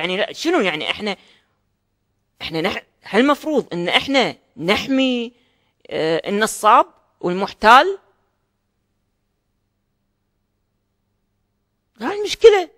يعني لا شنو يعني احنا احنا نح... هل المفروض ان احنا نحمي اه النصاب والمحتال هاي المشكلة